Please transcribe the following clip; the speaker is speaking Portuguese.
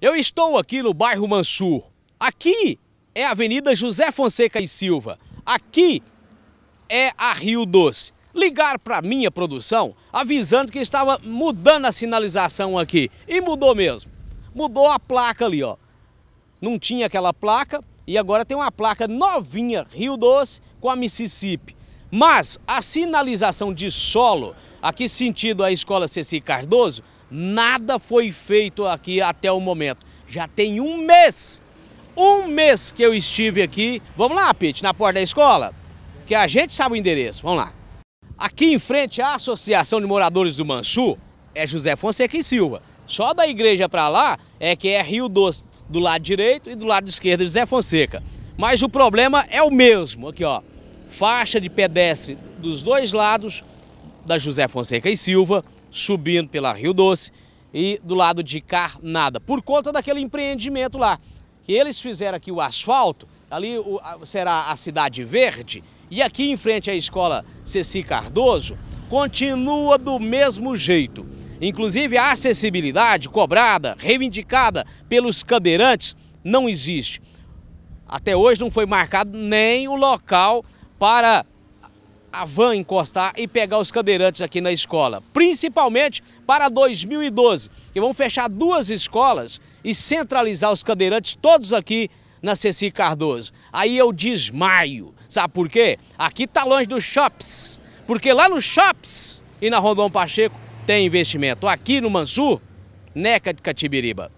Eu estou aqui no bairro Mansur. Aqui é a Avenida José Fonseca e Silva. Aqui é a Rio Doce. Ligaram para minha produção avisando que estava mudando a sinalização aqui. E mudou mesmo. Mudou a placa ali, ó. Não tinha aquela placa e agora tem uma placa novinha Rio Doce com a Mississippi. Mas a sinalização de solo, aqui sentido a escola Ceci Cardoso, nada foi feito aqui até o momento. Já tem um mês, um mês que eu estive aqui. Vamos lá, Pete, na porta da escola? Que a gente sabe o endereço, vamos lá. Aqui em frente à Associação de Moradores do Mansu é José Fonseca e Silva. Só da igreja para lá é que é Rio Doce, do lado direito e do lado esquerdo José Fonseca. Mas o problema é o mesmo, aqui ó faixa de pedestre dos dois lados da José Fonseca e Silva, subindo pela Rio Doce e do lado de Carnada, por conta daquele empreendimento lá. Que eles fizeram aqui o asfalto, ali o, será a Cidade Verde, e aqui em frente à escola Ceci Cardoso, continua do mesmo jeito. Inclusive a acessibilidade cobrada, reivindicada pelos cadeirantes, não existe. Até hoje não foi marcado nem o local para a van encostar e pegar os cadeirantes aqui na escola, principalmente para 2012, que vão fechar duas escolas e centralizar os cadeirantes todos aqui na Ceci Cardoso. Aí eu desmaio, sabe por quê? Aqui tá longe dos shops, porque lá nos shops e na Rondon Pacheco tem investimento. Aqui no Mansu, Neca de Catibiriba.